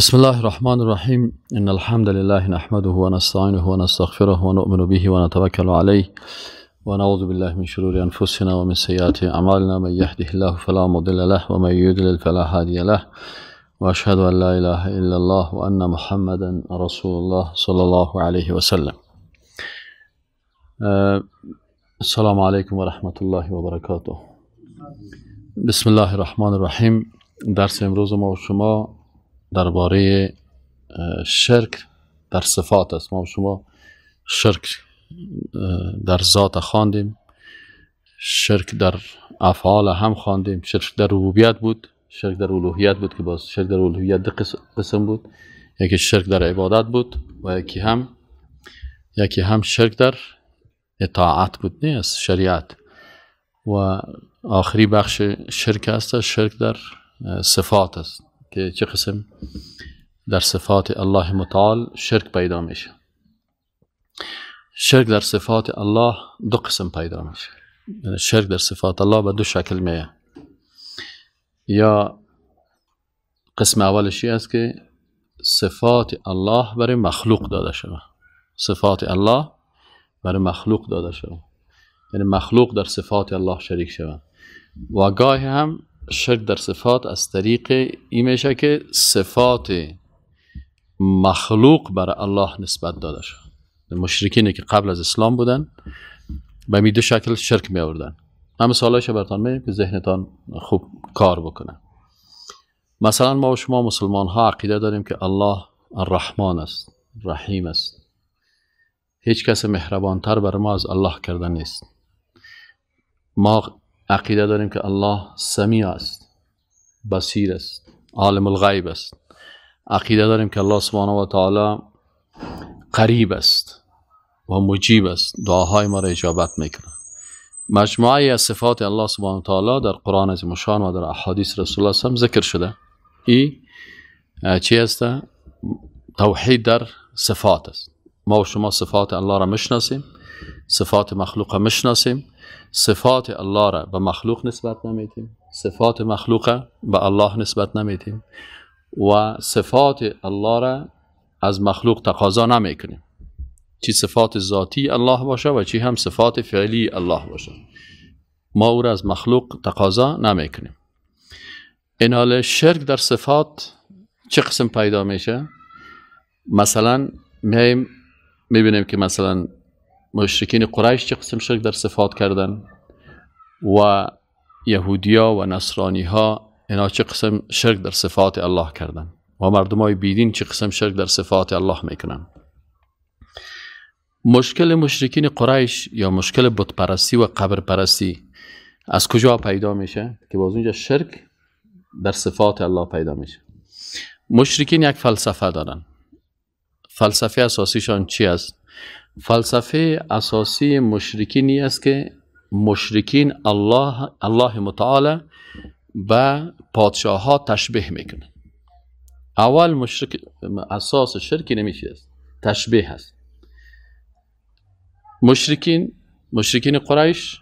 بسم الله الرحمن الرحيم إن الحمد لله نحمده ونستعينه ونستغفره ونؤمن به ونتوكل عليه ونعوذ بالله من شرور أنفسنا ومن سيئات أعمالنا من يهده الله فلا مضل له ومن يضلل فلا هادي له وأشهد أن لا إله إلا الله وأن محمدا رسول الله صلى الله عليه وسلم السلام عليكم ورحمة الله وبركاته بسم الله الرحمن الرحيم درس امروز ما و شما درباره شرک در صفات است ما شما شرک در ذات خواندیم شرک در افعال هم خواندیم شرک در ربوبیت بود شرک در الوهیت بود که باز شرک در الوهیت دو قسم بود یکی شرک در عبادت بود و یکی هم یکی هم شرک در اطاعت بود نه از شریعت و آخری بخش شرک است شرک در صفات است که چه قسم در صفات الله متعال شرک پیدا میشه شرک در صفات الله دو قسم پیدا میشه شرک در صفات الله به دو شکل میه یا قسم اولشی است که صفات الله برای مخلوق داده شده صفات الله برای مخلوق داده شده یعنی مخلوق در صفات الله شریک شده و گاهی هم شرک در صفات از طریق این میشه که صفات مخلوق بر الله نسبت داده شد مشرکینی که قبل از اسلام بودن به می دو شکل شرک می آوردن همه مثالایش برتان می به ذهنتان خوب کار بکنه مثلا ما و شما مسلمان ها عقیده داریم که الله الرحمن است رحیم است هیچ کس تر بر ما از الله کردن نیست ما عقیده داریم که الله سمیع است بصیر است عالم الغیب است عقیده داریم که الله سبحانه و تعالی قریب است و مجیب است دعاهای ما را اجابت میکنه مجموعه از صفات الله سبحانه و تعالی در قرآن از مشان و در احادیث رسول الله هم ذکر شده ای چی است توحید در صفات است ما و شما صفات الله را میشناسیم صفات مخلوق را مشناسیم صفات الله را به مخلوق نسبت نمیدیم صفات مخلوق را به الله نسبت نمیدیم و صفات الله را از مخلوق تقاضا نمیکنیم چی صفات ذاتی الله باشه و چی هم صفات فعلی الله باشه ما او را از مخلوق تقاضا نمیکنیم این شرک در صفات چه قسم پیدا میشه مثلا میایم میبینیم که مثلا مشرکین قریش چه قسم شرک در صفات کردن و یهودیا و نصرانی ها اینا چه قسم شرک در صفات الله کردن و مردم های بیدین چه قسم شرک در صفات الله میکنن مشکل مشرکین قریش یا مشکل بتپرستی و قبر از کجا پیدا میشه که باز اونجا شرک در صفات الله پیدا میشه مشرکین یک فلسفه دارن فلسفه اساسیشان چی است فلسفه اساسی مشرکینی است که مشرکین الله الله متعال به پادشاه ها تشبیه میکنند اول مشرک اساس شرکی نمیشه است تشبیه است. مشرکین مشرکین قریش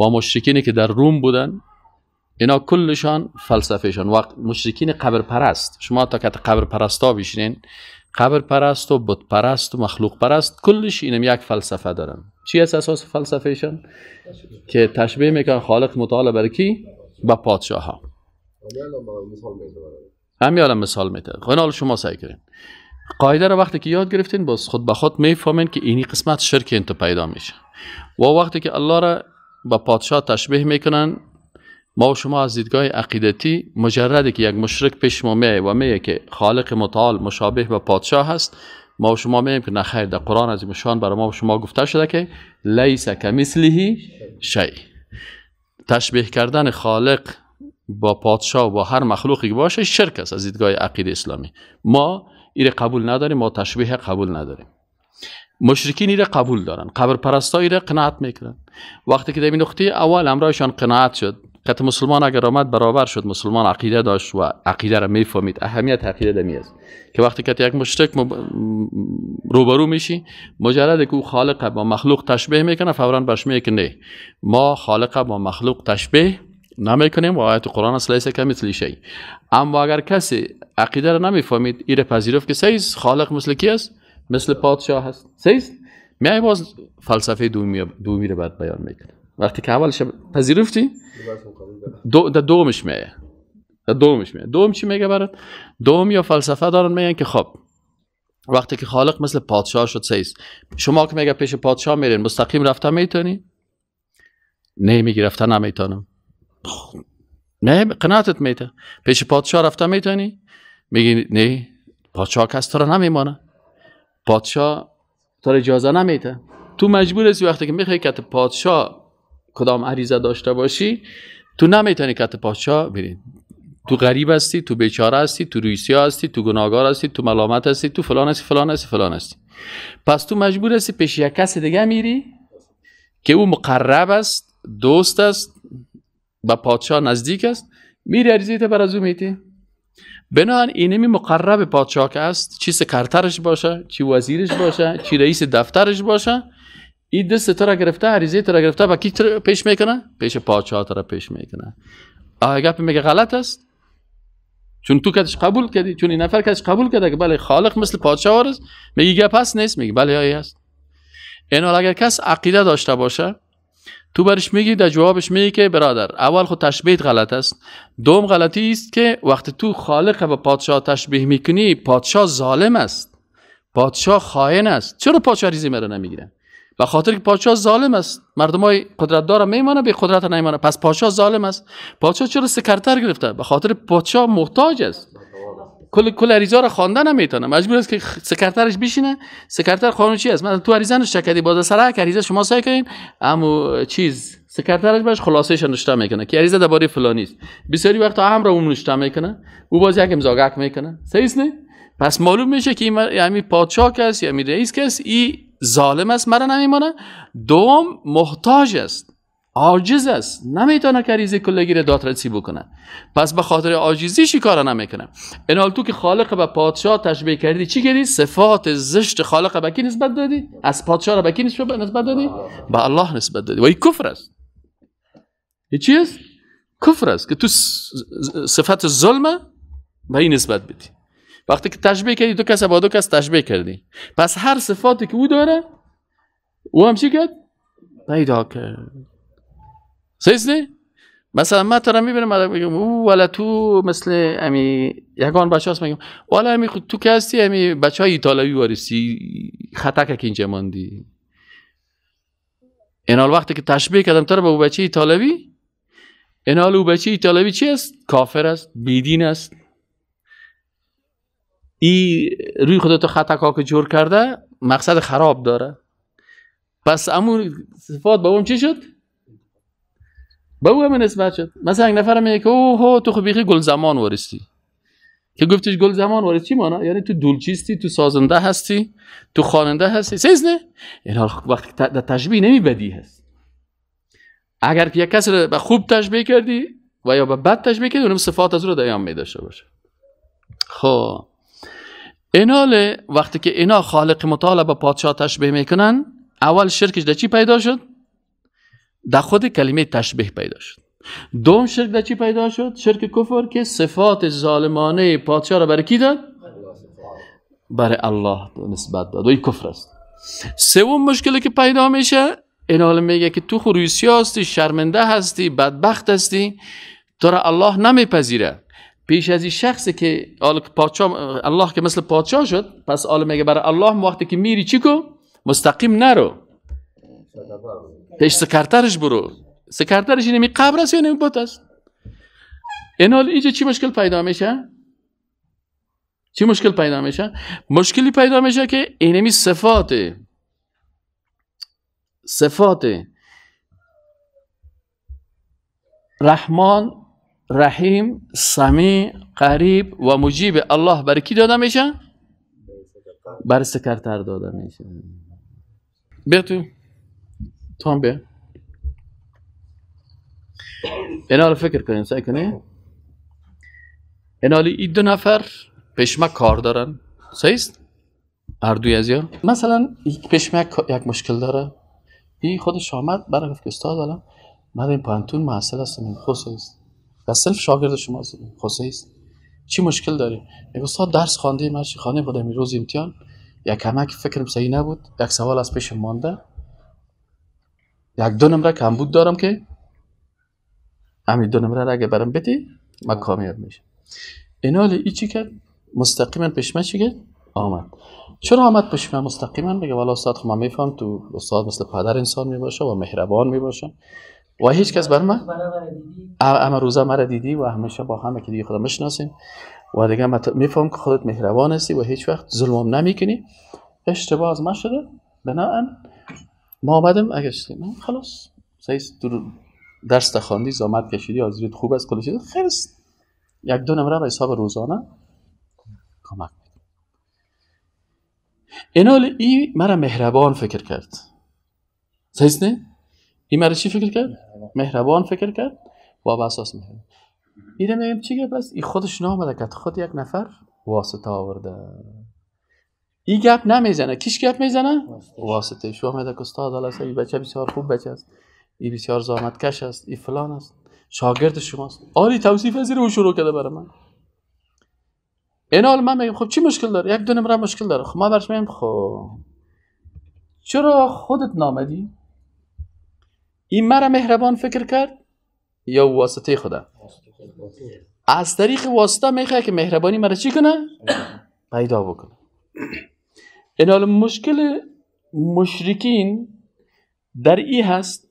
و مشرکینی که در روم بودن اینا کلشان فلسفهشان وقت مشرکین قبر پرست شما تا که قبر پرستا قبر پرست و بت پرست و مخلوق پرست کلش اینم یک فلسفه دارن چی از اساس ایشان؟ که تشبیه میکنن خالق متعال بر با پادشاه ها همین الان مثال میته شما سعی کنین قاعده رو وقتی که یاد گرفتین باز خود به خود میفهمین که اینی قسمت شرک انت پیدا میشه و وقتی که الله را با پادشاه تشبیه میکنن ما و شما از دیدگاه عقیدتی مجردی که یک مشرک پیش ما میه و میه که خالق متعال مشابه به پادشاه هست ما و شما میگیم که نخیر در قرآن از مشان برای ما و شما گفته شده که لیس کمثله شی تشبیه کردن خالق با پادشاه و با هر مخلوقی که باشه شرک است از دیدگاه عقید اسلامی ما ایره قبول نداریم ما تشبیه قبول نداریم مشرکین ایره قبول دارن قبر پرستا ایره قناعت میکنن وقتی که در این اول امرایشان قناعت شد قطع مسلمان اگر آمد برابر شد مسلمان عقیده داشت و عقیده را میفهمید اهمیت عقیده دمی است که وقتی که یک مشتک مب... روبرو میشی مجرد که او خالق با مخلوق تشبیه میکنه فورا برش میگه که نه ما خالق با مخلوق تشبیه نمیکنیم و آیت قرآن است لیس که مثل شی اما اگر کسی عقیده را نمیفهمید ایره پذیرفت که سیز خالق مثل کی است مثل پادشاه است سیز میای باز فلسفه دومی, دومی بعد بیان میکنه وقتی که اولش پذیرفتی دو در دومش میه در دومش میه دوم چی میگه برات دوم یا فلسفه دارن میگن که خب وقتی که خالق مثل پادشاه شد سیس شما که میگه پیش پادشاه میرین مستقیم رفته میتونی نه میگی رفته نمیتونم نه قناعتت میته پیش پادشاه رفته میتونی میگی نه پادشاه کس تو را نمیمانه پادشاه تو اجازه نمیده تو مجبور هستی وقتی که میخوای که پادشاه کدام عریضه داشته باشی تو نمیتونی کت پادشاه بری تو غریب هستی تو بیچاره هستی تو رویسی هستی تو گناگار هستی تو ملامت هستی تو فلان هستی فلان هستی فلان هستی پس تو مجبور هستی پیش یک کس دیگه میری که او مقرب است دوست است به پادشاه نزدیک است میری عریضه تا بر از او میتی بنان اینمی مقرب پادشاه که است چی سکرترش باشه چی وزیرش باشه چی رئیس دفترش باشه این دست تو را گرفته عریضه تو گرفته و کی پیش میکنه پیش پادشاه تو را پیش میکنه آ گپ میگه غلط است چون تو کدش قبول کردی چون این نفر کدش قبول کرده که بله خالق مثل پادشاه وارز میگی گپ هست نیست میگی بله ای هست این اگر کس عقیده داشته باشه تو برش میگی در جوابش میگی که برادر اول خود تشبیه غلط است دوم غلطی است که وقت تو خالق به پادشاه تشبیه میکنی پادشاه ظالم است پادشاه خائن است چرا پادشاه ریزی مرا نمیگیره به خاطر که پادشاه ظالم است مردم های قدرت داره میمانه به قدرت نمیمانه پس پادشاه ظالم است پادشاه چرا سکرتر گرفته به خاطر پادشاه محتاج است کل کل عریضه را خوانده نمیتونه مجبور است که سکرترش بشینه سکرتر خانو چی است من تو عریضه نش چکدی باز سره عریضه شما سعی کنین اما چیز سکرترش باش اش نوشته میکنه که عریضه درباره فلانی است بسیاری وقت هم اون نوشته میکنه او باز یک امضا میکنه صحیح نه پس معلوم میشه که این یعنی پادشاه کس یا یعنی رئیس کس این ظالم است مرا نمیمانه دوم محتاج است عاجز است نمیتونه کریزه کلگی را دادرسی بکنه پس به خاطر عاجزی شکار نمیکنه انال تو که خالق به پادشاه تشبیه کردی چی کردی صفات زشت خالق به کی نسبت دادی از پادشاه را به کی نسبت دادی به الله نسبت دادی و این کفر است چی است کفر است که تو صفت ظلم به این نسبت بدی وقتی که تشبیه کردی دو کس با دو کس تشبیه کردی پس هر صفاتی که او داره او هم چی کرد؟ پیدا کرد سیست نه؟ مثلا من ترم میبینم بگم او ولی تو مثل امی یکان بچه هست میگم والا امی خود تو که هستی امی بچه های ایتالوی وارسی خطک که اینجا ماندی اینال وقتی که تشبیه کردم تر به او بچه ایتالوی اینال او بچه ایتالوی چی است؟ کافر است بیدین است ای روی خودتو ها که جور کرده مقصد خراب داره پس امون صفات به اون چی شد؟ به او همه نسبت شد مثلا این نفر میگه که اوه تو خو خب بیخی گل زمان ورستی که گفتش گل زمان وارد چی مانا یعنی تو دلچیستی، تو سازنده هستی تو خواننده هستی سیز نه این حال وقتی در تشبیه نمی بدی هست اگر که یک کسی رو به خوب تشبیه کردی و یا به بد تشبیه کردی اونم صفات از رو دیام می داشته باشه خب حال وقتی که اینا خالق مطالبه به پادشاه تشبیه میکنن اول شرکش در چی پیدا شد؟ در خود کلمه تشبیه پیدا شد دوم شرک در چی پیدا شد؟ شرک کفر که صفات ظالمانه پادشاه را برای کی داد؟ برای الله نسبت داد و این کفر است سوم مشکلی که پیدا میشه این حال میگه که تو خروسی هستی شرمنده هستی بدبخت هستی تو را الله نمیپذیره پیش از این شخصی که الله که مثل پادشاه شد پس آل میگه برای الله وقتی که میری چیکو مستقیم نرو پیش سکرترش برو سکرترش اینمی یعنی قبر است یا نمی یعنی بوت است این حال اینجا چی مشکل پیدا میشه چی مشکل پیدا میشه مشکلی پیدا میشه که اینمی یعنی صفات صفات رحمان رحیم سمی، قریب و مجیب الله برای کی داده میشه؟ برای سکرتر داده میشه بیا تو تو هم بیا اینا رو فکر کنیم سعی کنیم اینا این دو نفر پشمک کار دارن سعیست؟ هر دوی از یا مثلا یک پشمک یک مشکل داره این خودش آمد برای گفت که استاد الان من این پانتون محصل هستم این خود است و سلف شاگرد شما خوصه است چی مشکل داریم میگو استاد درس خوانده من خانه بودم روز امتحان یک کمک فکرم صحیح نبود یک سوال از پیش مانده یک دو نمره کمبود دارم که همین دو نمره را اگه برم بدی من کامیاب میشم حال ای چی کرد مستقیما پیش من چی کرد آمد چرا آمد پیش من مستقیما میگه والا استاد خب من میفهم تو استاد مثل پدر انسان میباشه و مهربان میباشه و هیچ کس بر ما اما روزا مرا دیدی و همیشه با همه که دیگه خدا مشناسیم و دیگه میفهم که خودت مهربان هستی و هیچ وقت ظلمم نمیکنی اشتباه از ما شده بنابراین ما آمدم اگر من خلاص سیس درست خواندی زامت کشیدی آزریت خوب است شده خیلی یک دو نمره به حساب روزانه کمک اینال ای مرا مهربان فکر کرد سیس نه؟ ای مرا چی فکر کرد؟ مهربان فکر کرد و اساس مهربان اینه میگیم گپ است این خودش نامده که خود یک نفر واسطه آورده این گپ نمیزنه کیش گپ میزنه واسطه شو آمده که استاد الله این بچه بسیار خوب بچه است این بسیار زحمت کش است این فلان است شاگرد شماست آری توصیف از رو شروع کرده برای من این حال من میگم خب چی مشکل داره یک دو مرا مشکل داره خب ما برش میگم خب چرا خودت نامدی این مرا مهربان فکر کرد یا واسطه خدا از طریق واسطه میخواه که مهربانی مرا چی کنه؟ پیدا بکنه این مشکل مشرکین در ای هست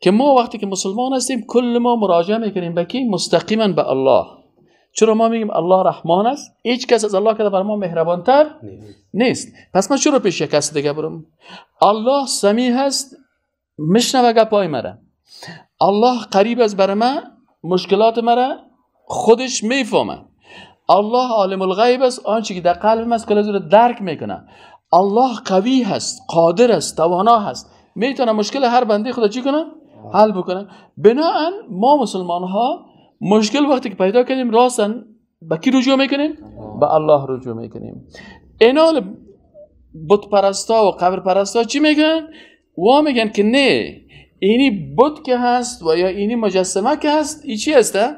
که ما وقتی که مسلمان هستیم کل ما مراجعه میکنیم به کی مستقیما به الله چرا ما میگیم الله رحمان است هیچ کس از الله که بر ما تر نیست پس من چرا پیش کس دیگه برم الله سمیع هست میشنوه گپای مرا الله قریب از بر من مشکلات مرا خودش میفهمه الله عالم الغیب است آنچه که در قلب من کل رو درک میکنه الله قوی هست قادر است توانا هست میتونه مشکل هر بنده خدا چی کنه حل بکنه بناا ما مسلمان ها مشکل وقتی که پیدا کردیم راستن به کی رجوع میکنیم به الله رجوع میکنیم اینا بت پرستا و قبر پرستا چی میکنن؟ وا میگن که نه اینی بود که هست و یا اینی مجسمه که هست ای چی هسته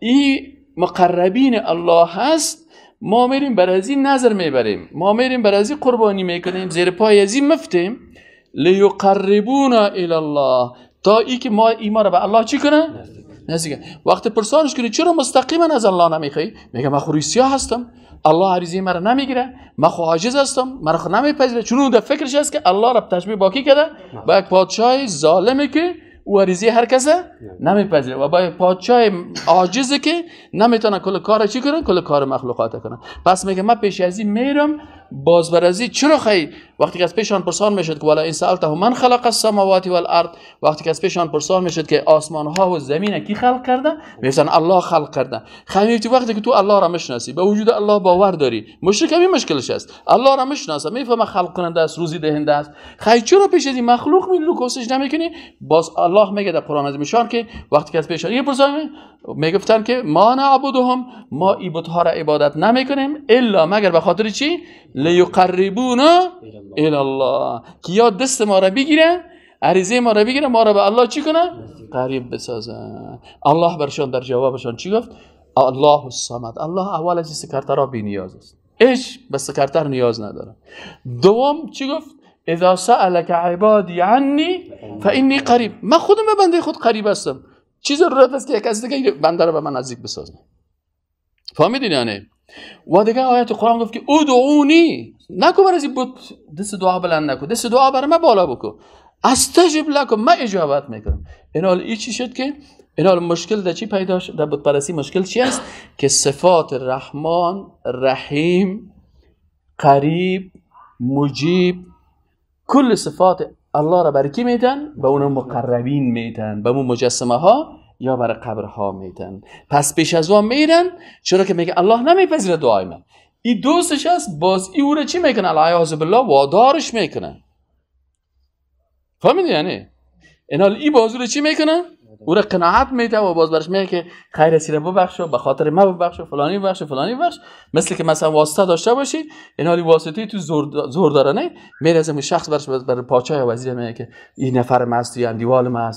ای مقربین الله هست ما میریم بر از این نظر میبریم ما میریم بر از این قربانی میکنیم زیر پای از این مفتیم لیقربونا الله تا ای که ما ایماره به الله چی کنه نزدیک وقتی پرسانش کنی چرا مستقیما از الله نمیخوای میگه من خوری سیاه هستم الله عریضه مرا نمیگیره من عاجز هستم مرا خو نمیپذیره چون اون ده فکرش هست که الله رب تشبیه باقی کرده با یک پادشاه ظالمی که او عریضه هر کسه نمیپذیره و با یک پادشاه عاجزی که نمیتونه کل کار چیکار کنه کل کار مخلوقات کنه پس میگه من پیش از این میرم بازبرزی چرا خی وقتی که از پیشان پرسان میشد که والا این سالته من خلق السماوات والارض وقتی که از پیشان پرسان میشد که آسمان ها و زمین کی خلق کرده میگن الله خلق کرده خی وقتی که تو الله را میشناسی به وجود الله باور داری مشکل همین مشکلش است الله را میشناسه میفهمه خلق کننده است روزی دهنده است خی چرا پیش از این مخلوق میری کوشش نمیکنی باز الله میگه در قرآن از میشان که وقتی که از پیشان یه پرسان میگفتن که ما نعبدهم ما ایبوت ها را عبادت نمیکنیم الا مگر به خاطر چی لیقربونا الله که دست ما را بگیره عریضه ما را بگیره ما را به الله چی کنه قریب بسازن الله برشان در جوابشان چی گفت الله الصمد الله اول از سکرتر بی نیاز است ایش بس سکرتر نیاز نداره دوم چی گفت اذا سألك عبادی عنی فانی قریب من خودم به بنده خود قریب هستم چیز رفت است که از دیگه بنده را به من نزدیک بسازه فهمیدین و دیگه آیت قرآن گفت که ادعونی نکو بر از این بود دست دعا بلند نکو دست دعا بر من بالا بکو تجب لکم من اجابت میکنم اینال ای چی شد که اینال مشکل در چی پیدا شد در پرسی مشکل چی است که صفات رحمان رحیم قریب مجیب کل صفات الله را برکی میدن به اون مقربین میدن به اون مجسمه ها یا برای قبرها میدن پس پیش از اون میرن چرا که میگه الله نمیپذیره دعای من این دوستش هست باز ای او رو چی میکنه عزب الله وادارش میکنه فهمیدی یعنی اینال ای بازو رو چی میکنه او را قناعت میده و باز برش میگه که خیر سیره ببخشو به خاطر ما ببخشو فلانی ببخشو فلانی ببخش مثل که مثلا واسطه داشته باشی این حالی واسطه تو زور, زور نه میره از شخص برش بر پاچای وزیر میگه که این نفر مستی هم دیوال ما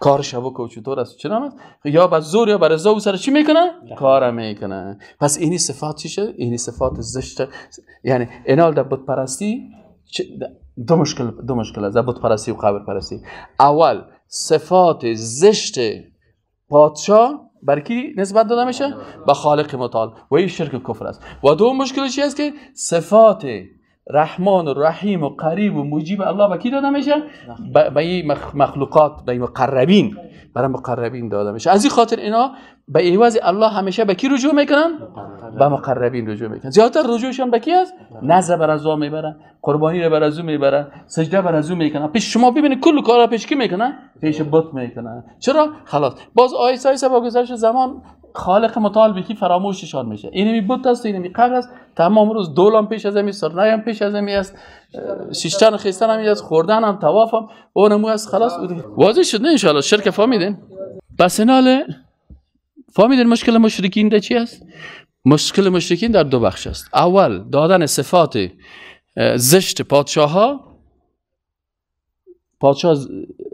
کار شبو کو چطور است چرا یا به زور یا بر زو سر چی میکنه کار میکنه پس اینی صفات چیشه اینی صفات زشت یعنی اینال در بت پرستی دو مشکل دو مشکل از بت پرستی و قبر پرستی اول صفات زشت پادشاه بر کی نسبت داده میشه به خالق متعال و این شرک کفر است و دو مشکل چی است که صفات رحمان و رحیم و قریب و مجیب الله به کی داده میشه به این مخلوقات به مقربین برای مقربین داده میشه از این خاطر اینا به ایواز الله همیشه به کی رجوع میکنن به مقربین رجوع میکنن زیادتر رجوعشان به کی است نظر بر ازو میبرن قربانی رو بر ازو میبرن سجده بر ازو میکنن پیش شما ببینید کل کارا پیش کی میکنن پیش بت میکنن چرا خلاص باز آیسا آیسا با زمان خالق متعال به کی فراموششان میشه اینمی بت است اینمی قبر است تمام روز دولم پیش از می سرنای هم پیش از می است شیشتن خیستن هم از خوردن هم توافم اونم است خلاص واضح شد نه الله شرک فهمیدین بس ناله فهمیدین مشکل مشرکین در چی است مشکل مشرکین در دو بخش است اول دادن صفات زشت پادشاه ها پادشاه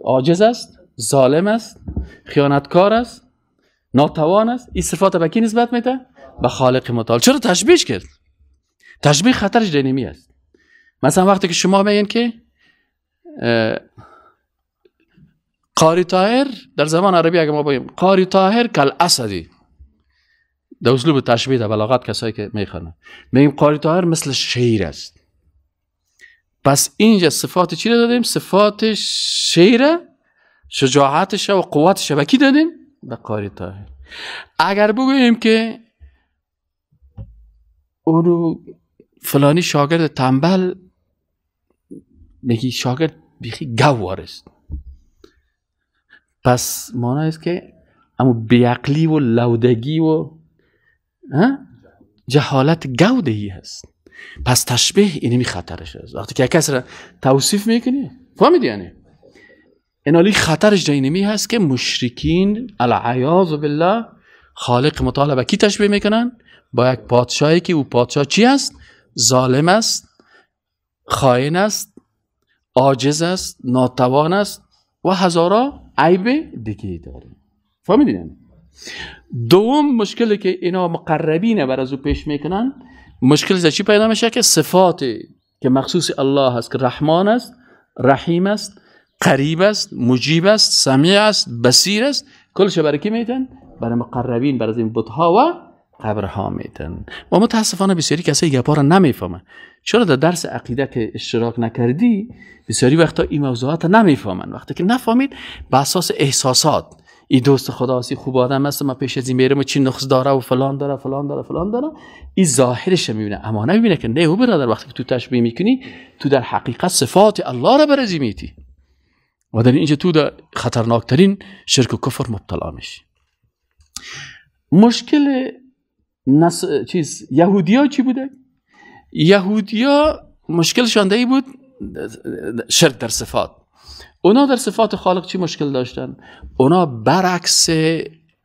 عاجز است ظالم است خیانتکار است ناتوان است این صفات به کی نسبت میده به خالق متعال چرا تشبیهش کرد تشبیه خطرش دینمی است مثلا وقتی که شما میگین که قاری طاهر در زمان عربی اگه ما بگیم قاری طاهر کل اسدی در اسلوب تشبیه در بلاغت کسایی که میخوانن میگیم قاری طاهر مثل شیر است پس اینجا صفات چی دادیم صفات شیر شجاعتش و قوتش شبکی کی دادیم به قاری طاهر اگر بگوییم که اونو فلانی شاگرد تنبل میگی شاگرد بیخی گوار است پس مانا است که اما بیعقلی و لودگی و جهالت گوده ای هست پس تشبیه اینمی خطرش هست وقتی که کسی را توصیف میکنی فهمیدی یعنی اینالی خطرش جاینمی هست که مشرکین و بالله خالق مطالبه کی تشبیه میکنن با یک پادشاهی که او پادشاه چی است ظالم است خائن است عاجز است ناتوان است و هزارا عیب دیگه داره فهمیدین دوم مشکلی که اینا مقربین بر از او پیش میکنن مشکل از چی پیدا میشه که صفاتی که مخصوص الله هست که رحمان است رحیم است قریب است مجیب است سمیع است بصیر است کلش برای کی میتن برای مقربین برای این بتها و قبرها میدن و متاسفانه بسیاری کسایی گپا را نمیفهمن چرا در درس عقیده که اشتراک نکردی بسیاری وقتا این موضوعات نمیفهمن وقتی که نفهمید به اساس احساسات ای دوست خداسی خوب آدم است ما پیش از این میرم و چی نقص داره و فلان داره فلان داره فلان داره این ظاهرش میبینه اما نمیبینه که نه او برادر وقتی که تو تشبیه میکنی تو در حقیقت صفات الله را برزی میتی و در اینجا تو در خطرناکترین شرک و کفر مبتلا میشی مشکل نس... چیز یهودیا چی بوده یهودیا مشکلشان ای بود شرک در صفات اونا در صفات خالق چی مشکل داشتن اونا برعکس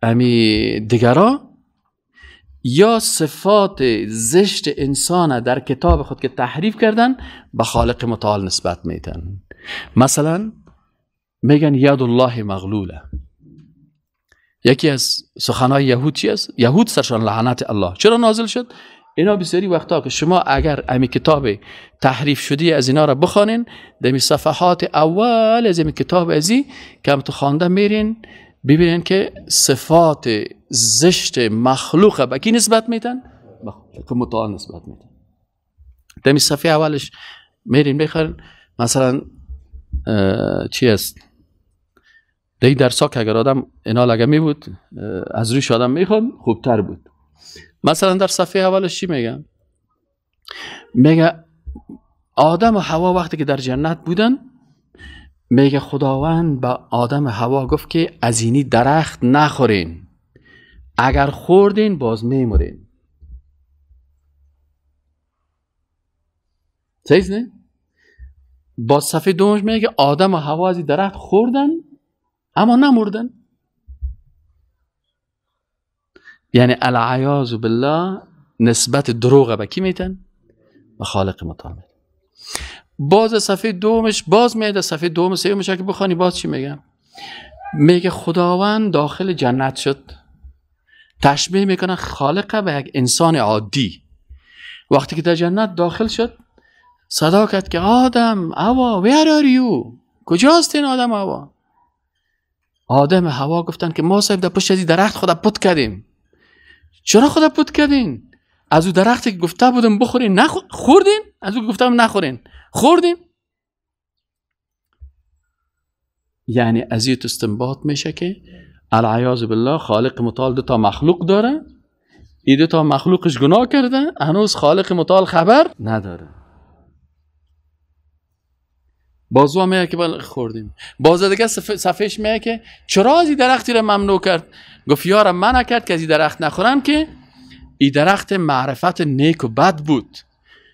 امی دیگرا یا صفات زشت انسان در کتاب خود که تحریف کردن به خالق متعال نسبت میتن مثلا میگن یاد الله مغلوله یکی از سخنهای یهود چی است یهود سرشان لعنت الله چرا نازل شد اینا بسیاری وقتا که شما اگر امی کتاب تحریف شده از اینا را بخوانین دمی صفحات اول از امی کتاب ازی کم تو خوانده میرین ببینین که صفات زشت مخلوق به کی نسبت میدن به متعال نسبت میدن دمی صفحه اولش میرین بخوانین مثلا چی است در در ساک اگر آدم حال اگر می بود از روش آدم خوب خوبتر بود مثلا در صفحه اولش چی میگم میگه آدم و هوا وقتی که در جنت بودن میگه خداوند به آدم هوا گفت که از اینی درخت نخورین اگر خوردین باز میمورین سیز نه با صفحه دومش میگه آدم و هوا از این درخت خوردن اما نمردن یعنی و بالله نسبت دروغه به کی میتن به خالق مطالب باز صفحه دومش باز میده صفحه دوم میشه که بخوانی باز چی میگم میگه خداوند داخل جنت شد تشبیه میکنه خالق به یک انسان عادی وقتی که در جنت داخل شد صدا کرد که آدم اوا where are you کجاست آدم اوا آدم هوا گفتن که ما صاحب در پشت از درخت خدا پت کردیم چرا خدا پت کردین از او درختی که گفته بودم بخورین نخوردین خوردین از او گفتم نخورین خوردیم یعنی از این استنباط میشه که العیاذ بالله خالق متعال دو تا مخلوق داره این دو تا مخلوقش گناه کرده هنوز خالق متعال خبر نداره بازو هم میگه که بله، خوردیم باز دیگه صفحش میگه که چرا از این درختی را ممنوع کرد گفت یارا من کرد که از این درخت نخورم که این درخت معرفت نیک و بد بود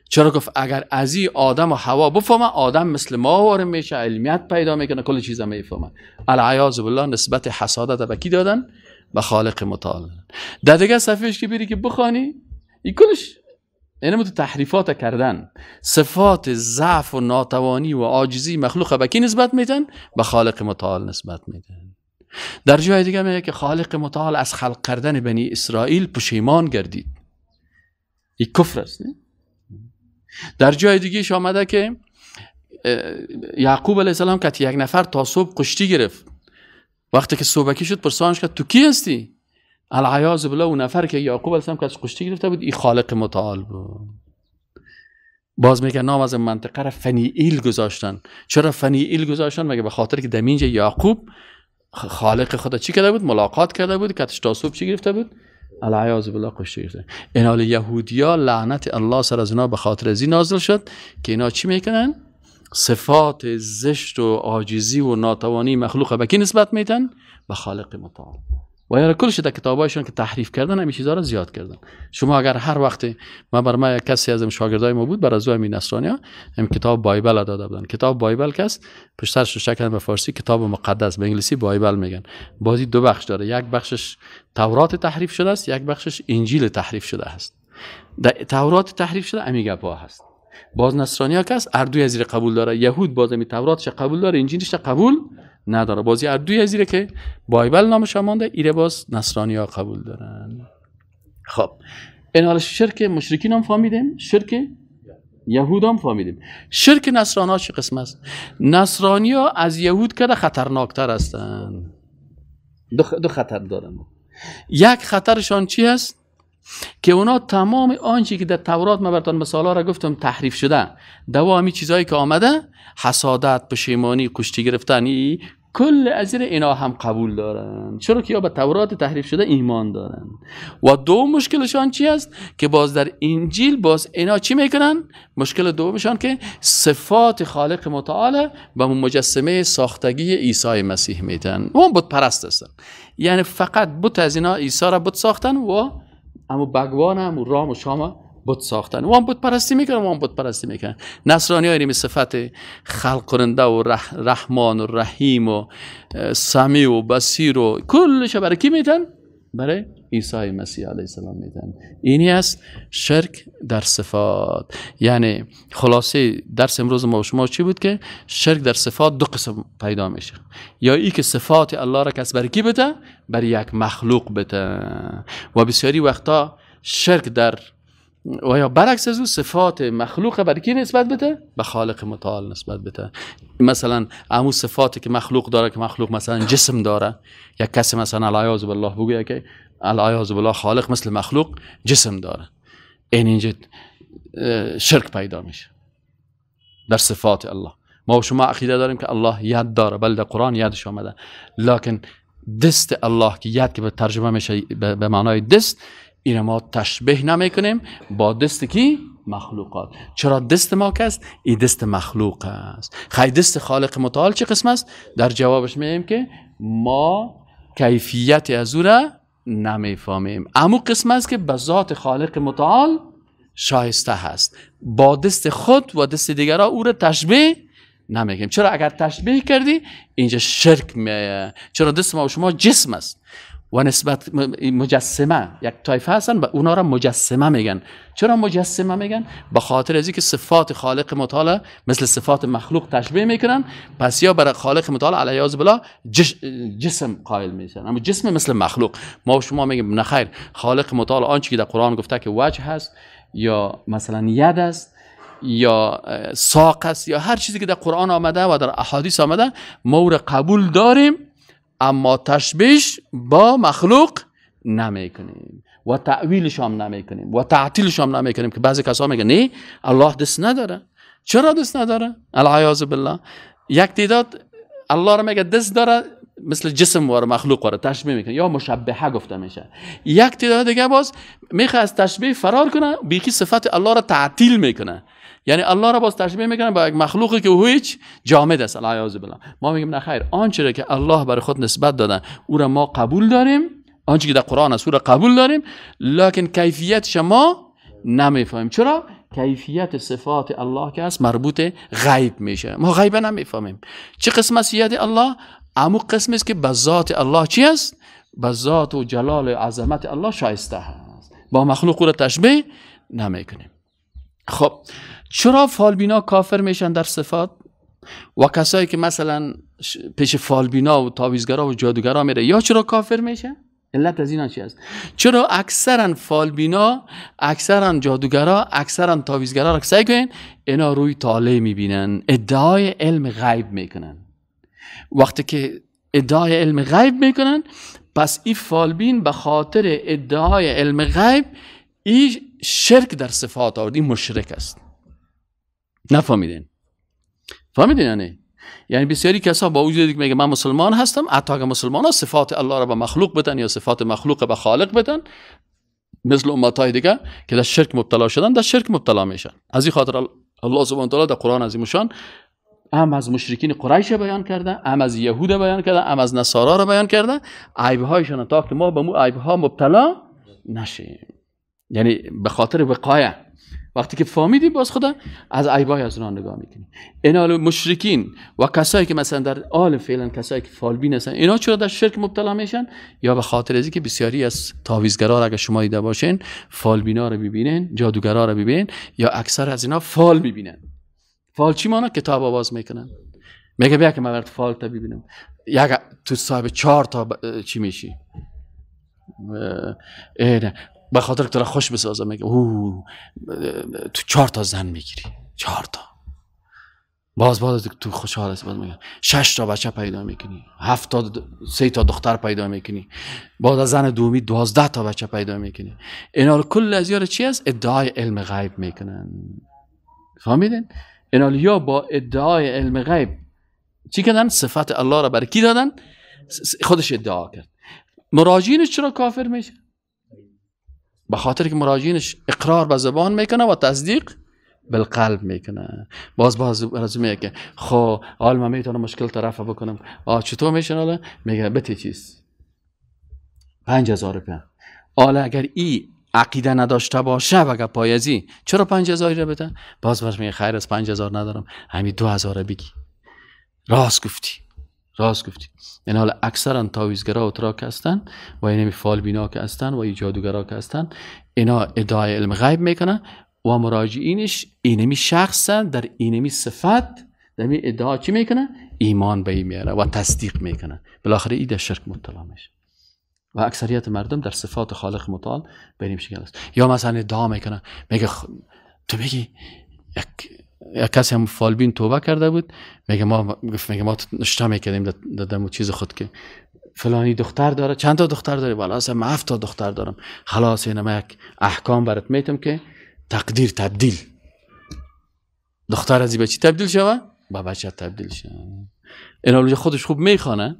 چرا گفت اگر از این آدم و هوا بفهمه آدم مثل ما وارم میشه علمیت پیدا میکنه کل چیزا میفهمه العیاذ بالله نسبت حسادت به کی دادن به خالق متعال در دیگه صفحش که بری که بخوانی این کلش این تو تحریفات کردن صفات ضعف و ناتوانی و عاجزی مخلوق به کی نسبت میدن به خالق متعال نسبت میدن در جای دیگه میگه که خالق متعال از خلق کردن بنی اسرائیل پشیمان گردید این کفر است نه؟ در جای دیگه آمده که یعقوب علیه السلام که یک نفر تا صبح قشتی گرفت وقتی که صبحکی شد پرسانش کرد تو کی هستی العیاز بالله اون نفر که یعقوب علیه که از قشتی گرفته بود ای خالق متعال بود باز میگه نام از منطقه را فنیئیل گذاشتن چرا فنیئیل گذاشتن مگه به خاطر که دمینج یعقوب خالق خدا چی کرده بود ملاقات کرده بود کتش صبح چی گرفته بود العیاز بالله قشتی گرفته اینال یهودیا لعنت الله سر از اینا به خاطر زی نازل شد که اینا چی میکنن صفات زشت و عاجزی و ناتوانی مخلوق به کی نسبت میتن به خالق متعال و یعنی کلش در کتابایشون که تحریف کردن همین چیزا رو زیاد کردن شما اگر هر وقت ما بر ما کسی از شاگردای ما بود بر از همین نصرانی ها هم کتاب بایبل داده بودن کتاب بایبل کس پشت سرش شکل به فارسی کتاب مقدس به انگلیسی بایبل میگن بازی دو بخش داره یک بخشش تورات تحریف شده است یک بخشش انجیل تحریف شده است در تورات تحریف شده امی گپا هست باز نصرانی ها کس اردوی از قبول داره یهود باز می توراتش قبول داره انجیلش قبول نداره بازی دوی زیره که بایبل نامش مانده ایره باز نصرانی ها قبول دارن خب این حال شرک مشرکین هم فهمیدیم شرک یهود هم فهمیدیم شرک نصران ها چه قسم است نصرانی ها از یهود کرده خطرناکتر هستن دو, خطر دارن یک خطرشان چی هست که اونا تمام آنچه که در تورات ما براتون مثالا را گفتم تحریف شده دوامی چیزایی که آمده حسادت پشیمانی کشتی گرفتن کل از اینا هم قبول دارن چرا که یا به تورات تحریف شده ایمان دارن و دو مشکلشان چی است که باز در انجیل باز اینا چی میکنن مشکل دومشان که صفات خالق متعال به مجسمه ساختگی عیسی مسیح میتن و بت پرست هستن یعنی فقط بت از اینا عیسی را بت ساختن و امو بگوان امو رام و شام بت ساختن وان بود پرستی میکنن وان بود پرستی میکنن نصرانی های صفت خلق کننده و رحمان و رحیم و سمی و بسیر و کلش برای کی میتن برای عیسی مسیح علیه السلام میدن اینی است شرک در صفات یعنی خلاصه درس امروز ما و شما چی بود که شرک در صفات دو قسم پیدا میشه یا ای که صفات الله را کس بر کی بده بر یک مخلوق بده و بسیاری وقتا شرک در و یا برعکس از او صفات مخلوق بر کی نسبت بده به خالق متعال نسبت بده مثلا امو صفاتی که مخلوق داره که مخلوق مثلا جسم داره یک کسی مثلا العیاذ بالله بگه که العیاذ بالله خالق مثل مخلوق جسم داره این اینجا شرک پیدا میشه در صفات الله ما و شما عقیده داریم که الله ید داره بل در قرآن یدش آمده لکن دست الله که ید که به ترجمه میشه به معنای دست این ما تشبه نمیکنیم با دست کی مخلوقات چرا دست ما کس این دست مخلوق است خی دست خالق متعال چه قسم است در جوابش میگیم که ما کیفیت از او را نمیفهمیم اما قسم است که به ذات خالق متعال شایسته هست با دست خود و دست دیگرها او را تشبیه نمیگیم چرا اگر تشبیه کردی اینجا شرک میه چرا دست ما و شما جسم است و نسبت مجسمه یک طایفه هستن و اونا را مجسمه میگن چرا مجسمه میگن به خاطر از اینکه صفات خالق متعال مثل صفات مخلوق تشبیه میکنن پس یا برای خالق متعال علیه بلا جسم قائل میشن اما جسم مثل مخلوق ما شما میگیم نخیر خالق متعال آنچه که در قرآن گفته که وجه هست یا مثلا ید است یا ساق است یا هر چیزی که در قرآن آمده و در احادیث آمده ما قبول داریم اما تشبیش با مخلوق نمیکنیم و تعویلش هم نمیکنیم و تعطیلش هم نمیکنیم که بعضی کسا میگن نه الله دست نداره چرا دست نداره العیاذ بالله یک تعداد الله رو میگه دست داره مثل جسم و مخلوق واره تشبیه میکنه یا مشبهه گفته میشه یک تعداد دیگه باز میخواد از تشبیه فرار کنه بیکی صفت الله را تعطیل میکنه یعنی الله را باز تشبیه میکنن با یک مخلوقی که هیچ جامد است الیاذ بالله ما میگیم نه خیر آنچه را که الله برای خود نسبت دادن او را ما قبول داریم آنچه که در قرآن است او را قبول داریم لکن کیفیت شما نمیفهمیم چرا کیفیت صفات الله که است مربوط غیب میشه ما غیبه نمیفهمیم چه قسم الله امو قسم است که به ذات الله چی است به ذات و جلال و عظمت الله شایسته است. با مخلوق را تشبیه نمیکنیم خب چرا فالبینا کافر میشن در صفات و کسایی که مثلا پیش فالبینا و تاویزگرا و جادوگرا میره یا چرا کافر میشه علت از اینا چی است چرا اکثرا فالبینا اکثرا جادوگرا اکثرا تاویزگرا را سعی کن اینا روی تاله میبینن ادعای علم غیب میکنن وقتی که ادعای علم غیب میکنن پس این فالبین به خاطر ادعای علم غیب ایش شرک در صفات آورد این مشرک است نفهمیدین فهمیدین یعنی یعنی بسیاری کسا با وجود که میگه من مسلمان هستم عطا که مسلمان ها صفات الله را به مخلوق بدن یا صفات مخلوق به خالق بدن مثل امت های دیگه که در شرک مبتلا شدن در شرک مبتلا میشن از این خاطر الله سبحانه تعالی در قرآن از مشان هم از مشرکین قریش بیان کرده هم از یهود بیان کرده هم از نصارا را بیان کرده عیب هایشان تا که ما به مو عیب ها مبتلا نشیم یعنی به خاطر وقایه وقتی که فهمیدی باز خدا از عیبای از اونها نگاه میکنی اینا مشرکین و کسایی که مثلا در عالم فعلا کسایی که فالبین هستن اینا چرا در شرک مبتلا میشن یا به خاطر ازی که بسیاری از تاویزگرا اگه شما دیده باشین فالبینا رو ببینین جادوگرا رو ببینین یا اکثر از اینا فال میبینن. فال چی مانا کتاب آواز میکنن میگه بیا که من برات فال تا ببینم یا تو صاحب چهار تا چی میشی اینه. به خاطر که خوش بسازم میگه او تو چهار تا زن میگیری چهار تا باز باز تو خوشحال هست باز میگم شش تا بچه پیدا میکنی هفت تا سه تا دختر پیدا میکنی باز از زن دومی دوازده تا بچه پیدا میکنی اینا کل از یار چی است ادعای علم غیب میکنن فهمیدین اینا یا با ادعای علم غیب چی کردن صفت الله را برای کی دادن خودش ادعا کرد مراجعینش چرا کافر میشه به خاطر که مراجعینش اقرار به زبان میکنه و تصدیق بالقلب میکنه باز باز رازو میگه که خو حال من میتونم مشکل طرف بکنم آ چطور میشن حالا میگه بتی چیز 5000 روپیه حالا اگر ای عقیده نداشته باشه و پایزی چرا 5000 رو بده باز باز میگه خیر از هزار ندارم همین 2000 بگی راست گفتی راست گفتی این یعنی حال اکثرا تاویزگرا و تراک هستن و این یعنی فال بینا که هستن و این جادوگرا که هستن اینا ادعای علم غیب میکنن و مراجعینش اینمی شخصا در اینمی صفت در این ادعا چی میکنن ایمان به این میاره و تصدیق میکنن بالاخره این در شرک مطلع میشه و اکثریت مردم در صفات خالق مطال به این شکل یا مثلا ادعا میکنن میگه تو بگی یک کسی هم فالبین توبه کرده بود میگه ما میگه ما نشته میکردیم در دمو چیز خود که فلانی دختر داره چند تا دختر داره بالا اصلا من هفت تا دختر دارم خلاص اینا یک احکام برات میتم که تقدیر تبدیل دختر از بچی تبدیل شوه با بچه تبدیل شوه اینا خودش خوب میخوانه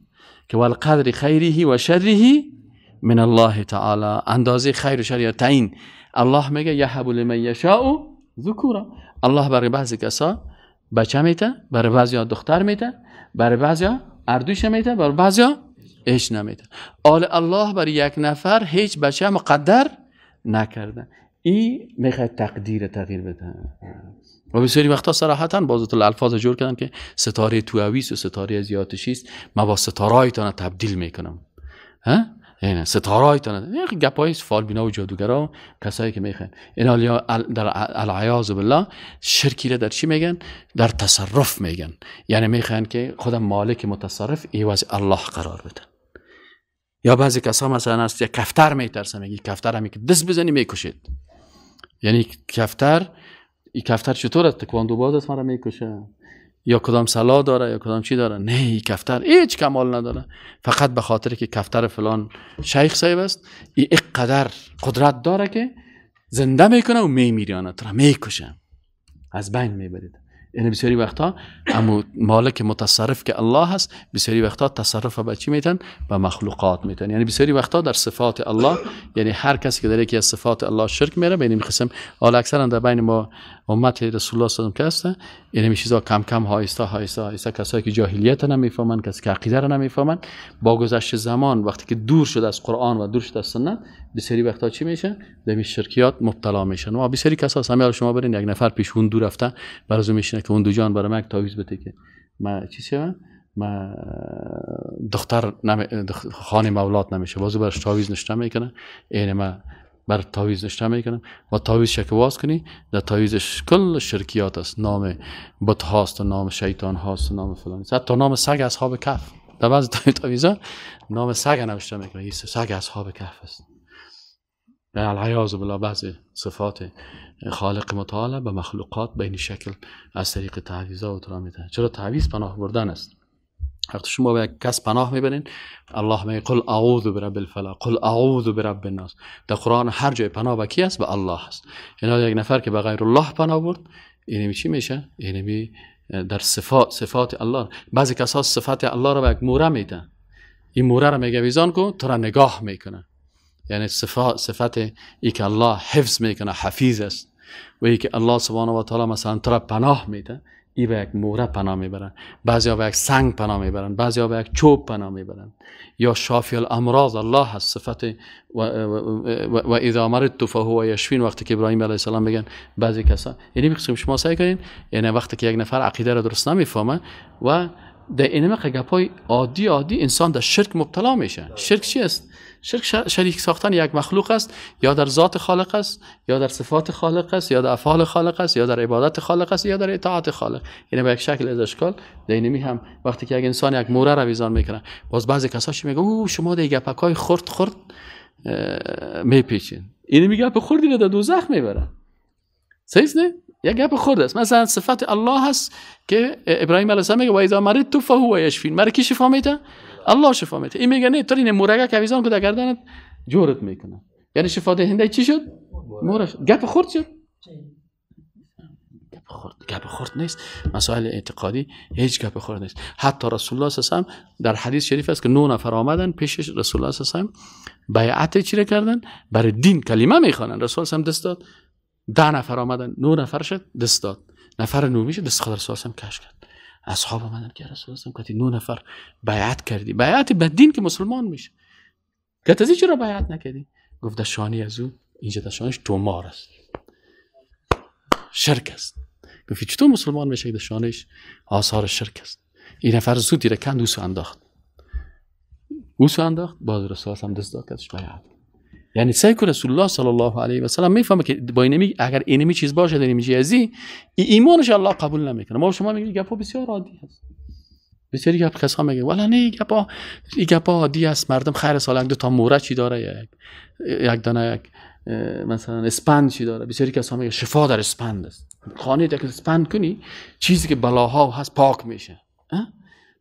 که والقدر خیریه و شره من الله تعالی اندازه خیر و شر یا الله میگه یحب لمن یشاء ذکورا الله برای بعضی کسا بچه میته برای ها دختر میته برای ها اردوش میته برای ها اش نمیده آل الله برای یک نفر هیچ بچه مقدر نکرده این میخواد تقدیر تغییر بده و بسیاری وقتا صراحتا بازت الفاظ جور کردن که ستاره توعویس و ستاره زیاتشی است من با ستارایتان تبدیل میکنم این یعنی ستاره های تنه این گپ های فالبینا و جادوگرا و کسایی که میخوان الیا در العیاذ بالله شرکی در چی میگن در تصرف میگن یعنی میخوان که خودم مالک متصرف ایواز الله قرار بده یا بعضی کسا مثلا است یک کفتر میترسه میگی کفتر همی که دست بزنی میکشید یعنی کفتر این کفتر چطور از تکواندو باز است مرا میکشه یا کدام سلا داره یا کدام چی داره نه کفتر هیچ کمال نداره فقط به خاطر که کفتر فلان شیخ صاحب است این قدر قدرت داره که زنده میکنه و تو را میکشه از بین میبرید یعنی بسیاری وقتا اما مالک متصرف که الله هست بسیاری وقتا تصرف به چی میتن به مخلوقات میتن یعنی بسیاری وقتا در صفات الله یعنی هر کسی که در یکی از صفات الله شرک میره بین این قسم حالا اکثرا در بین ما امت رسول الله صلی الله علیه این آله یعنی چیزا کم کم هایستا هایستا هایستا کسایی که جاهلیت نمیفهمن کسی که عقیده رو نمیفهمن با گذشت زمان وقتی که دور شد از قرآن و دور شد از سنت بسیاری وقتا چی میشه در شرکیات مبتلا میشن و بسیاری کسا همه شما برین یک نفر پیش اون دور رفته براز میشینه که اون دو جان برای من تعویض بده که من چی شم ما دختر نمی... دخ... خانه مولات نمیشه بازو برش تاویز نشته میکنه اینه ما بر تاویز نشته میکنم و تاویز شکواز کنی در تاویزش کل شرکیات است نام بت هاست و نام شیطان هاست و نام فلان حتی نام سگ اصحاب کف در بعض تاویزا نام سگ نوشته میکنه این سگ اصحاب کف است در یعنی العیاذ بلا بعض صفات خالق متعال به مخلوقات به این شکل از طریق تعویزا و میده چرا تعویز پناه بردن است وقتی شما به کس پناه میبرین الله می قل اعوذ برب الفلق قل اعوذ برب الناس در قرآن هر جای پناه به کی است به الله است اینا یک نفر که به غیر الله پناه برد این چی میشه اینمی در صفات الله بعضی کسا صفات الله را به یک موره میدن این موره را میگه ویزان کن تو را نگاه میکنه یعنی صفات ای که الله حفظ میکنه حفیظ است و ای که الله سبحانه و تعالی مثلا تو را پناه میده ای به یک موره پناه میبرن ها به یک سنگ پناه میبرن ها به یک چوب پناه میبرن یا شافی الامراض الله هست صفت و, و, اذا مرضت فهو یشفین وقتی که ابراهیم علیه السلام بگن بعضی کسا یعنی میخوام شما سعی کنین یعنی وقتی که یک نفر عقیده را درست نمیفهمه و در این مقه گپای عادی عادی انسان در شرک مبتلا میشه شرک چی است شرک شریک ساختن یک مخلوق است یا در ذات خالق است یا در صفات خالق است یا در افعال خالق است یا در عبادت خالق است یا در اطاعت خالق یعنی به یک شکل از اشکال دینمی هم وقتی که یک انسان یک موره رویزان میکنه باز بعضی کساش میگه او شما دیگه پکای خرد خرد میپیچین این میگه به رو در دوزخ میبره صحیح نه یک گپ خرد است مثلا صفت الله هست که ابراهیم علیه السلام میگه و اذا تو فهو یشفین مرکی شفا میده الله شفا میده این میگه نه این مورگه که ویزان کده گردنت جورت میکنه یعنی شفا دهنده چی شد مورش گپ خورد شد گپ خورد نیست مسائل اعتقادی هیچ گپ خورد نیست حتی رسول الله صلی الله در حدیث شریف است که نو نفر آمدن پیش رسول الله صلی الله بیعت چی کردن برای دین کلمه میخوانن رسول الله دست داد ده نفر آمدن نو نفر شد دست داد نفر نو دست رسول الله کش کرد اصحاب من که رسول الله نو نفر بیعت کردی بیعت بدین که مسلمان میشه گفت از چرا بیعت نکردی گفت شانی از او اینجا دشانش تومار است شرک است گفت چطور مسلمان میشه که دشانش آثار شرک است این نفر زود دیره کند سو انداخت سو انداخت باز رسول هم دست داد کردش بیعت یعنی سعی رسول الله صلی الله علیه و سلم میفهمه که با اینمی اگر اینمی چیز باشه در اینمی ازی ایمانش الله قبول نمیکنه ما شما میگیم گپا بسیار عادی هست بسیاری گپ کسا میگه والا نه گپا گپا عادی است مردم خیر سالنگ دو تا موره چی داره یک یک دانه یک مثلا اسپند چی داره بسیاری کسا میگه شفا در اسپند است خانه که اسپند کنی چیزی که بلاها هست پاک میشه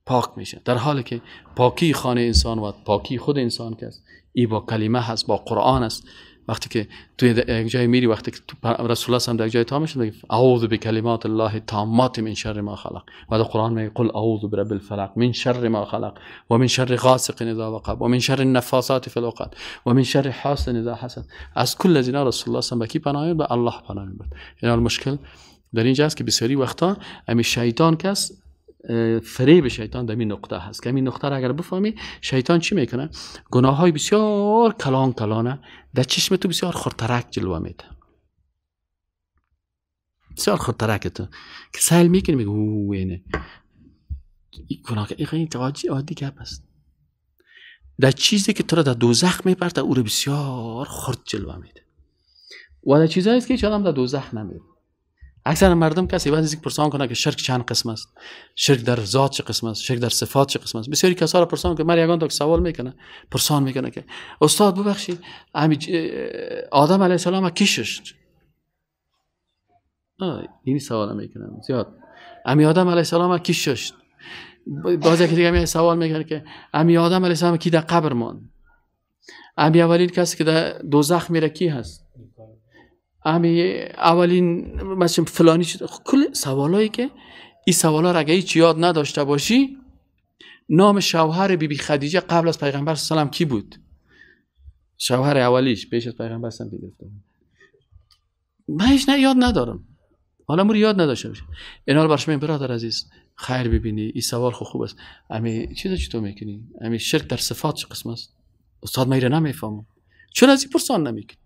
پاک میشه در حالی که پاکی خانه انسان و پاکی خود انسان که است ای با کلمه هست با قرآن است وقتی که تو یک جای میری وقتی که تو رسول الله هم در جای تا میشه اعوذ بکلمات الله تامات من شر ما خلق و در قرآن میگه قل اعوذ برب الفلق من شر ما خلق و من شر غاسق اذا وقب و من شر النفاسات فی العقد و من شر حاسد اذا حسد از کل از رسول الله هم به کی پناه به الله پناه برد یعنی اینا مشکل در اینجاست که بسیاری وقتا امی شیطان کس فریب شیطان در این نقطه هست که این نقطه را اگر بفهمی شیطان چی میکنه گناه های بسیار کلان کلانه در چشم تو بسیار خورترک جلوه میده بسیار خورترک تو که سهل میکنی میگه اوه اینه این گناه این عادی گپ است در چیزی که تو را در دوزخ میپرده او رو بسیار خرد جلوه میده و در چیزهایی که آدم در دوزخ نمیده اکثر مردم کسی بعد از پرسان کنه که شرک چند قسم است شرک در ذات چه قسم است شرک در صفات چه قسم است بسیاری کسا را پرسان که من یگان تا سوال میکنه پرسان میکنه که استاد ببخشید همی آدم علیه السلام کی شش این سوال میکنم زیاد امی آدم علیه السلام کی ششت؟ باز دیگه می سوال میکنه که امی آدم علیه السلام کی در قبر مان امی اولین کسی که در دوزخ میره کی هست امی اولین مثلا فلانی شد کل سوالایی که این سوالا را اگه هیچ یاد نداشته باشی نام شوهر بیبی بی خدیجه قبل از پیغمبر صلی کی بود شوهر اولیش پیش از پیغمبر صلی گرفته بود نه یاد ندارم حالا مور یاد نداشته باشه اینا رو برش من برادر عزیز خیر ببینی این سوال خو خوب است امی چیزا چی تو میکنی امی شرک در صفات چه قسم است استاد میره نمیفهمم چرا از این پرسان نمیکنی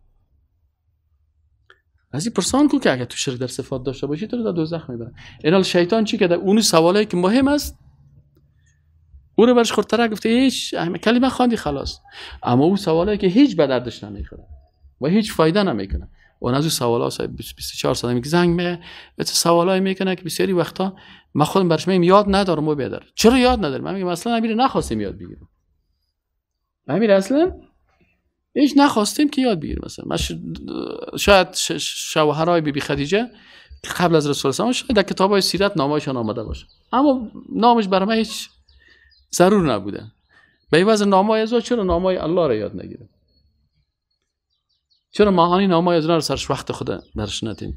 از این پرسان کو که اگر تو شرک در صفات داشته باشی تو رو در دوزخ میبره اینال شیطان چی که در اون سوالایی که مهم است او رو برش خورتره گفته هیچ کلمه خواندی خلاص اما اون سوالایی که هیچ به دردش نمیخوره و هیچ فایده نمیکنه اون از اون سوالا 24 ساعت زنگ میگه سوالایی میکنه که بسیاری وقتا من خودم برش میگم یاد ندارم و بیادر چرا یاد ندارم من میگم اصلا نمیره نخواستیم یاد بگیرم امیر اصلا هیچ نخواستیم که یاد بگیریم مثلا شاید ش... شوهرای بیبی خدیجه قبل از رسول الله شاید در کتابای سیرت نامایشان آمده باشه اما نامش برای من هیچ ضرور نبوده به این واسه نامای ازا چرا نامای الله را یاد نگیره چرا معانی نامای از را سرش وقت خود برش ندیم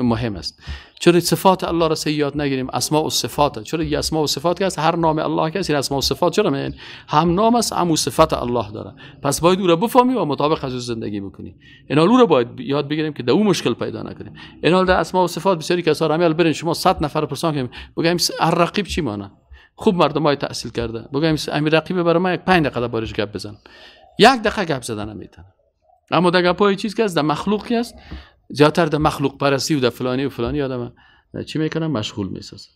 مهم است چرا صفات الله را سیاد نگیریم اسماء و صفات چرا یه اسماء و صفات هست هر نام الله که هست اسماء و صفات چرا من هم نام است هم صفات الله داره پس باید او را بفهمی و مطابق از زندگی بکنی اینا رو باید یاد بگیریم که دو مشکل پیدا نکنیم اینا در اسماء و صفات بسیاری کسا را میل برین شما 100 نفر پرسان کنیم بگیم رقیب چی مانه خوب مردم های تحصیل کرده بگیم امیر رقیب برای ما یک 5 دقیقه بارش گپ بزن یک دقیقه گپ زدن میتونه اما در گپای چیز که است در مخلوق است زیادتر در مخلوق پرستی و در فلانی و فلانی آدم چی میکنم مشغول میساز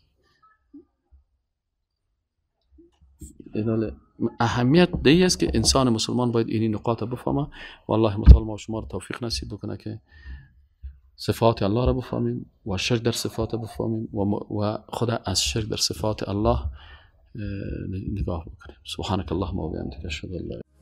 اهمیت دی است که انسان مسلمان باید این نقاط بفهمه والله مطال ما شما رو توفیق نصیب بکنه که صفات الله را بفهمیم و شرک در صفات بفهمیم و خدا از شرک در صفات الله نگاه بکنیم سبحانک الله و بحمدک اشهد ان